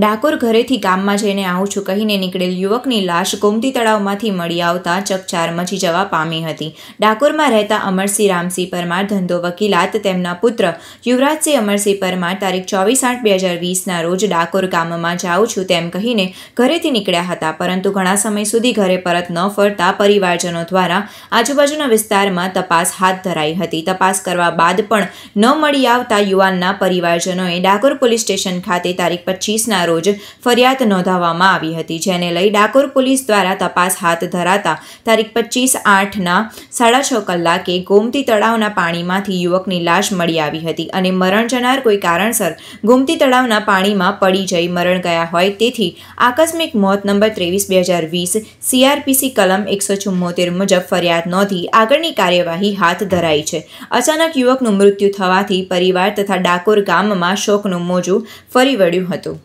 ડાકોર ઘરેથી ગામમાં જઈને આવું છું કહીને નીકળેલ યુવકની લાશ ગોમતી તળાવમાંથી મળી આવતા ચકચાર મચી જવા પામી હતી ડાકોરમાં રહેતા અમરસિંહ રામસિંહ પરમાર ધંધો વકીલાત તેમના પુત્ર યુવરાજસિંહ અમરસિંહ પરમાર તારીખ ચોવીસ આઠ બે હજાર વીસના રોજ ડાકોર ગામમાં જાઉં છું તેમ કહીને ઘરેથી નીકળ્યા હતા પરંતુ ઘણા સમય સુધી ઘરે પરત ન ફરતા પરિવારજનો દ્વારા આજુબાજુના વિસ્તારમાં તપાસ હાથ ધરાઈ હતી તપાસ કરવા બાદ પણ ન મળી આવતા યુવાનના પરિવારજનોએ ડાકોર પોલીસ સ્ટેશન ખાતે તારીખ પચીસના ના રોજ ફરિયાદ નોંધાવવામાં આવી હતી જેને લઈ ડાકોર પોલીસ દ્વારા તપાસ હાથ ધરાતા તારીખ પચીસ આઠના સાડા છ કલાકે ગોમતી તળાવના પાણીમાંથી યુવકની લાશ મળી આવી હતી અને મરણ જનાર કોઈ કારણસર ગોમતી તળાવના પાણીમાં પડી જઈ મરણ ગયા હોય તેથી આકસ્મિક મોત નંબર ત્રેવીસ બે હજાર વીસ સીઆરપીસી કલમ એકસો ચુમ્મોતેર મુજબ ફરિયાદ નોંધી આગળની કાર્યવાહી હાથ ધરાઈ છે અચાનક યુવકનું મૃત્યુ થવાથી પરિવાર તથા ડાકોર ગામમાં શોકનું મોજું ફરી વળ્યું હતું